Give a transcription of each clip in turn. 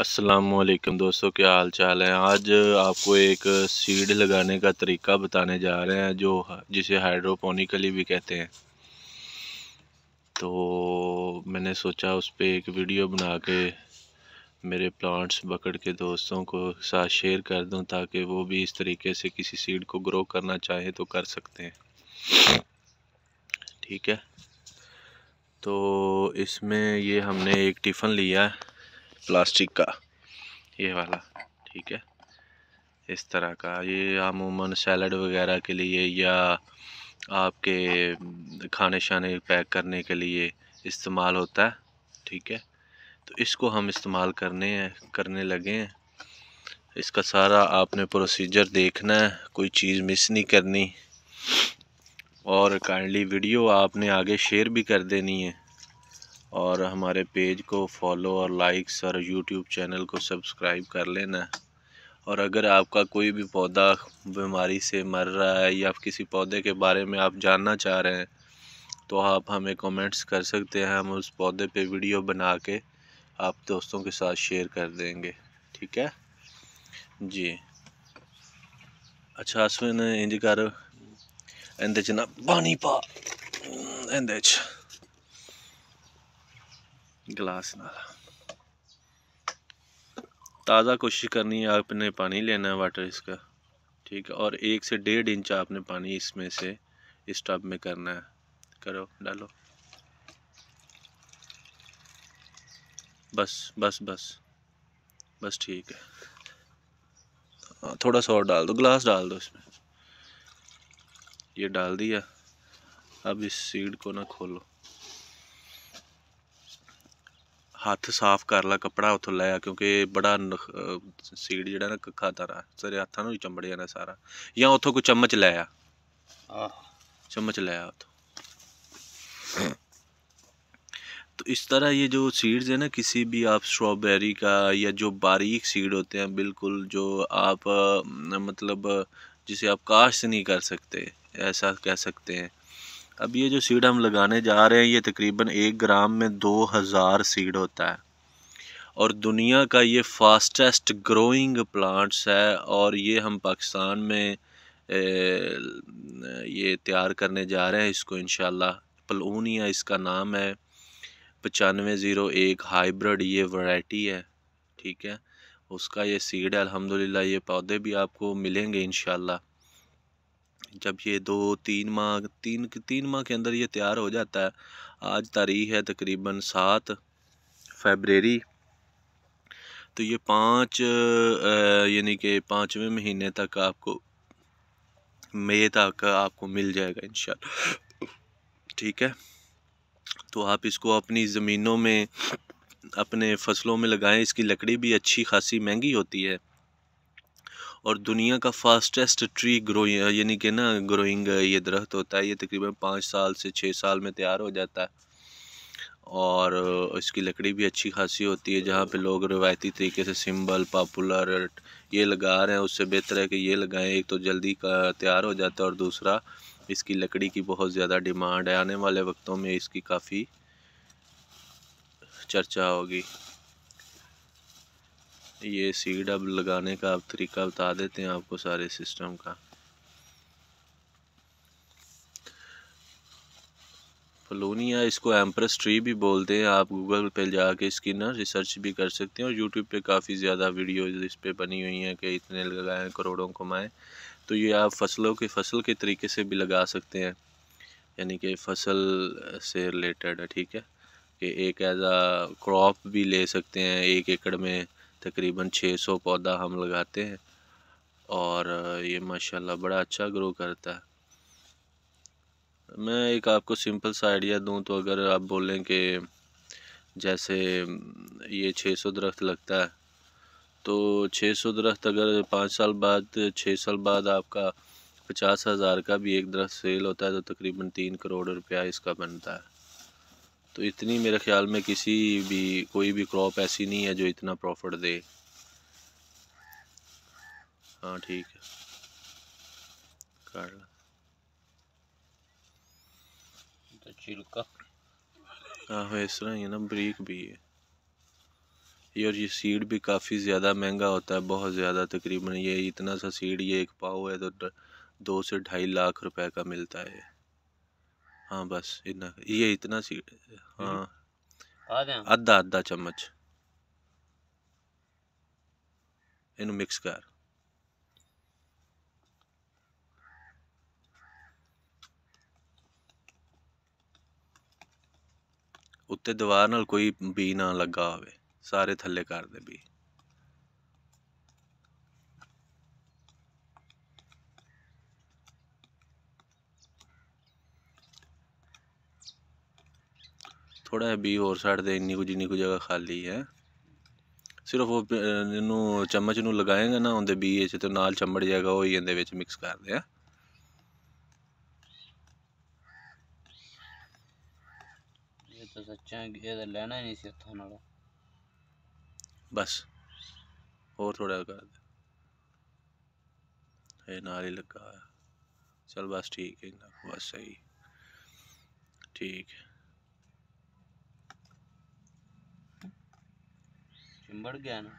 असलकम दोस्तों क्या हाल चाल है आज आपको एक सीड लगाने का तरीका बताने जा रहे हैं जो जिसे हाइड्रोपोनिकली भी कहते हैं तो मैंने सोचा उस पर एक वीडियो बना के मेरे प्लांट्स बकड़ के दोस्तों को साथ शेयर कर दूं ताकि वो भी इस तरीके से किसी सीड को ग्रो करना चाहे तो कर सकते हैं ठीक है तो इसमें ये हमने एक टिफ़न लिया है प्लास्टिक का ये वाला ठीक है इस तरह का ये अमूमन सैलड वगैरह के लिए या आपके खाने शाने पैक करने के लिए इस्तेमाल होता है ठीक है तो इसको हम इस्तेमाल करने हैं करने लगे हैं इसका सारा आपने प्रोसीजर देखना है कोई चीज़ मिस नहीं करनी और काइंडली वीडियो आपने आगे शेयर भी कर देनी है और हमारे पेज को फॉलो और लाइक्स और यूट्यूब चैनल को सब्सक्राइब कर लेना और अगर आपका कोई भी पौधा बीमारी से मर रहा है या किसी पौधे के बारे में आप जानना चाह रहे हैं तो आप हमें कमेंट्स कर सकते हैं हम उस पौधे पे वीडियो बना के आप दोस्तों के साथ शेयर कर देंगे ठीक है जी अच्छा असविन इंज कर एंदे च ना पानी पा एंदे अच्छा। गिलास नाल ताज़ा कोशिश करनी है आपने पानी लेना है वाटर इसका ठीक है और एक से डेढ़ इंच आपने पानी इसमें से इस टब में करना है करो डालो बस बस बस बस ठीक है थोड़ा सा और डाल दो ग्लास डाल दो इसमें ये डाल दिया अब इस सीड को ना खोलो हाथ साफ कर ला कपड़ा उतो ਲੈ क्योंकि बड़ा ਬੜਾ सीड जरा ਨਾ ਕੱਖਾ ਤਾਰਾ ਸਾਰੇ ਹੱਥਾਂ ਨੂੰ ਹੀ ਚੰਬੜ ਜਾਣਾ ਸਾਰਾ ਜਾਂ ਉਥੋਂ ਕੋਈ ਚਮਚ चम्मच लाया तो तो इस तरह ये जो सीड्स है ना किसी भी आप स्ट्रॉबेरी का या जो बारीक सीड होते हैं बिल्कुल जो आप मतलब जिसे आप काश्त नहीं कर सकते ऐसा कह सकते हैं अब ये जो सीड हम लगाने जा रहे हैं ये तकरीबन एक ग्राम में दो हज़ार सीड होता है और दुनिया का ये फास्टेस्ट ग्रोइंग प्लांट्स है और ये हम पाकिस्तान में ये तैयार करने जा रहे हैं इसको इन पलूनिया इसका नाम है पचानवे ज़ीरो एक हाइब्रिड ये वैरायटी है ठीक है उसका ये सीड है अल्हम्दुलिल्लाह ये पौधे भी आपको मिलेंगे इन जब ये दो तीन माह तीन तीन माह के अंदर ये तैयार हो जाता है आज तारीख है तकरीबन सात फेबरेरी तो ये पाँच यानी कि पाँचवें महीने तक आपको मई तक आपको मिल जाएगा इन ठीक है तो आप इसको अपनी ज़मीनों में अपने फसलों में लगाएं इसकी लकड़ी भी अच्छी खासी महंगी होती है और दुनिया का फास्टेस्ट ट्री ग्रोइंग यानी कि ना ग्रोइंग ये दरख्त होता है ये तकरीबन पाँच साल से छः साल में तैयार हो जाता है और इसकी लकड़ी भी अच्छी खासी होती है जहाँ पे लोग रिवायती तरीके से सिंबल पॉपुलर ये लगा रहे हैं उससे बेहतर है कि ये लगाएं एक तो जल्दी तैयार हो जाता है और दूसरा इसकी लकड़ी की बहुत ज़्यादा डिमांड है आने वाले वक्तों में इसकी काफ़ी चर्चा होगी ये सीड अब लगाने का अब तरीका बता देते हैं आपको सारे सिस्टम का फलोनिया इसको एम्प्रेस ट्री भी बोलते हैं आप गूगल पे जाके इसकी ना रिसर्च भी कर सकते हैं और यूट्यूब पे काफ़ी ज़्यादा वीडियोज़ इस पर बनी हुई हैं कि इतने लगाएं करोड़ों कमाएं तो ये आप फसलों के फसल के तरीके से भी लगा सकते हैं यानी कि फसल से रिलेटेड है ठीक है कि एक एज आ क्रॉप भी ले सकते हैं एक एकड़ में तकरीबन 600 पौधा हम लगाते हैं और ये माशाल्लाह बड़ा अच्छा ग्रो करता है मैं एक आपको सिंपल सा आइडिया दूं तो अगर आप बोलें कि जैसे ये 600 दरख्त लगता है तो 600 दरख्त अगर पाँच साल बाद छः साल बाद आपका पचास हज़ार का भी एक दरख्त सेल होता है तो तकरीबन तीन करोड़ रुपया इसका बनता है तो इतनी मेरे ख्याल में किसी भी कोई भी क्रॉप ऐसी नहीं है जो इतना प्रॉफिट दे हाँ ठीक है काट तो छिलका हाँ, हाँ इस तरह ये ना ब्रीक भी है ये और ये सीड भी काफ़ी ज़्यादा महंगा होता है बहुत ज़्यादा तकरीबन ये इतना सा सीड ये एक पाव है तो दो से ढाई लाख रुपए का मिलता है हाँ बस इतना ये इतना सी हाँ ਅੱਧਾ ਅੱਧਾ ਚਮਚ ਇਹਨੂੰ ਮਿਕਸ ਕਰ ਉੱਤੇ ਦੀਵਾਰ ਨਾਲ ਕੋਈ ਬੀ ਨਾ ਲੱਗਾ ਹੋਵੇ ਸਾਰੇ ਥੱਲੇ ਕਰ ਦੇ ਵੀ ਥੋੜਾ ਜਿਹਾ ਵੀ ਹੋਰ ਸਾਈਡ ਤੇ ਇੰਨੀ ਕੁ ਜਿੰਨੀ ਕੁ ਜਗ੍ਹਾ ਖਾਲੀ ਹੈ ਸਿਰਫ ਉਹ ਇਹਨੂੰ ਚਮਚ ਨੂੰ ਲਗਾਏਗਾ ਨਾ ਉਹਦੇ ਬੀ ਵਿੱਚ ਤੇ ਨਾਲ ਚੰਬੜ ਜਾਏਗਾ ਉਹ ਹੀ ਇਹਦੇ ਵਿੱਚ ਮਿਕਸ ਕਰਦੇ ਆ ਇਹ ਤਾਂ ਸੱਚਾ ਇਹ ਲੈਣਾ ਨਹੀਂ ਸੀ ਉੱਥੋਂ ਨਾਲ ਬਸ ਹੋਰ ਥੋੜਾ ਕਰ ਦੇ ਇਹ ਨਾਲ ਹੀ ਲੱਗਾ ਚਲ ਬਸ ਠੀਕ ਹੈ ਬਸ ਸਹੀ ਠੀਕ है चिंबड़ गया ना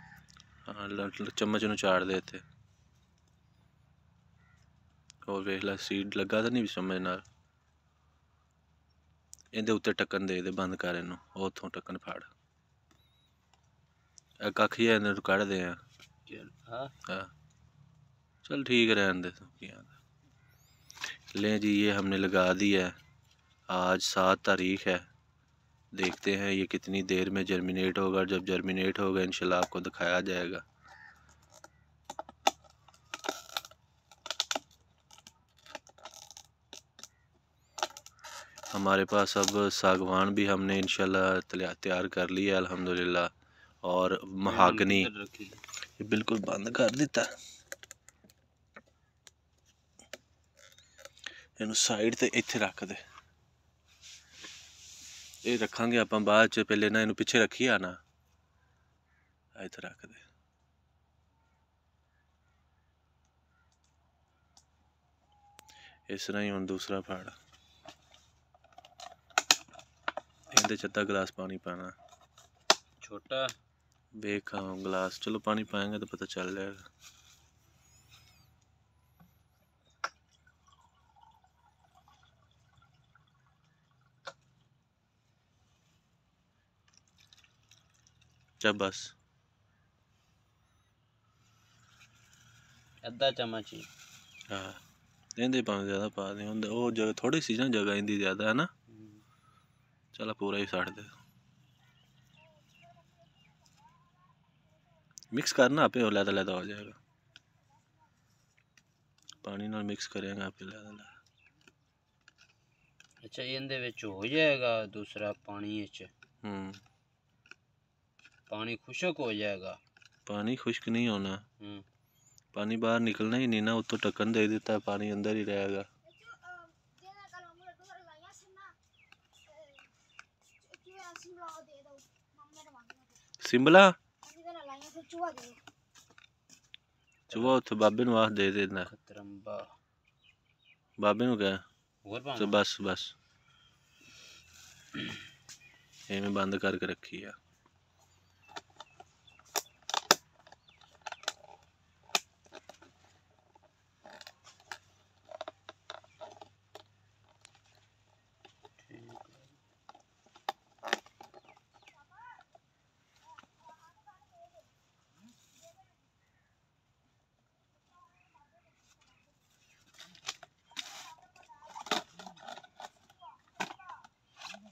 हाँ चम्मच नु चाड़ देते और ਵੇਖਲਾ ਸੀਡ ਲੱਗਾ ਤਾਂ ਨਹੀਂ ਸਮਝ ਨਾਲ ਇਹਦੇ ਉੱਤੇ ਟੱਕਣ ਦੇ ਦੇ ਬੰਦ ਕਰ ਇਹਨੂੰ ਉਥੋਂ ਟੱਕਣ ਫਾੜ ਇਹ ਕੱਖ ਹੀ ਇਹਨਾਂ ਨੂੰ ਕੱਢਦੇ ਆ ਹਾਂ चल ठीक रहने दे ले जी ये हमने लगा दी है आज सात तारीख है देखते हैं ये कितनी देर में जर्मिनेट होगा जब जर्मिनेट होगा इंशाल्लाह आपको दिखाया जाएगा हमारे पास अब सागवान भी हमने इंशाल्लाह तैयार कर लिया अल्हम्दुलिल्लाह और महागनी ये बिल्कुल बंद कर दिता इन साइड से इतने रख दे ਇਹ ਰੱਖਾਂਗੇ ਆਪਾਂ ਬਾਅਦ ਚ ਪਹਿਲੇ ਨਾ ਇਹਨੂੰ ਪਿੱਛੇ ਰੱਖੀ ਆਣਾ ਇੱਥੇ ਰੱਖ ਦੇ ਇਸ ਤਰ੍ਹਾਂ ਹੀ ਹੁਣ ਦੂਸਰਾ ਫਾੜ ਇਹਦੇ ਚ ਅੱਧਾ ਗਲਾਸ ਪਾਣੀ ਪਾਣਾ ਛੋਟਾ ਵੇਖਾਂ ਗਲਾਸ ਚਲੋ ਪਾਣੀ ਪਾਏਗਾ ਤਾਂ ਪਤਾ ਚੱਲ ਜਾਏਗਾ चम्मच अद्धा चम्मच ही हाँ दे पाँच ज़्यादा पा दें उन वो जगह थोड़ी सी ना जगह इंदी ज़्यादा है ना चलो पूरा ही साड़ दे मिक्स करना आप लैदा लैदा हो जाएगा पानी ना मिक्स करेंगे आप लैदा लैदा अच्छा इन हो जाएगा दूसरा पानी हम्म पानी खुशक हो जाएगा पानी खुश्क नहीं होना हम्म। पानी बाहर निकलना ही नहीं ना उतो तो टक्कन दे देता है पानी अंदर ही रहेगा तो तो बंद करके रखी है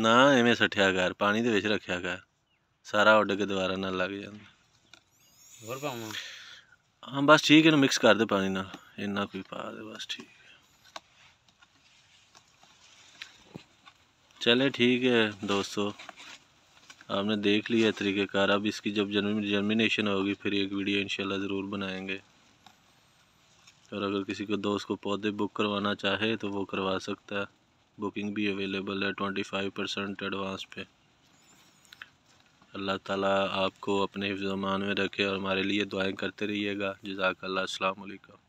ना ਐਵੇਂ ਸੱਠਿਆ ਕਰ ਪਾਣੀ ਦੇ रख्या ਰੱਖਿਆ ਕਰ ਸਾਰਾ ਉੱਡ ਕੇ ਦੁਬਾਰਾ ਨਾਲ ਲੱਗ ਜਾਂਦਾ ਹੋਰ ਪਾਵਾਂ ਹਾਂ मिक्स कर दे पानी ना इन्ना कोई पा दे बस ठीक ਦੇ चले ठीक है दोस्तों आपने देख लिया तरीक़ेकार अब इसकी जब जर्मिनेशन होगी फिर एक वीडियो इंशाल्लाह ज़रूर बनाएंगे और अगर किसी को दोस्त को पौधे बुक करवाना चाहे तो वो करवा सकता है बुकिंग भी अवेलेबल है ट्वेंटी फाइव परसेंट एडवांस पे अल्लाह ताला आपको अपने अमान में रखे और हमारे लिए दुआएं करते रहिएगा जजाक अल्लाह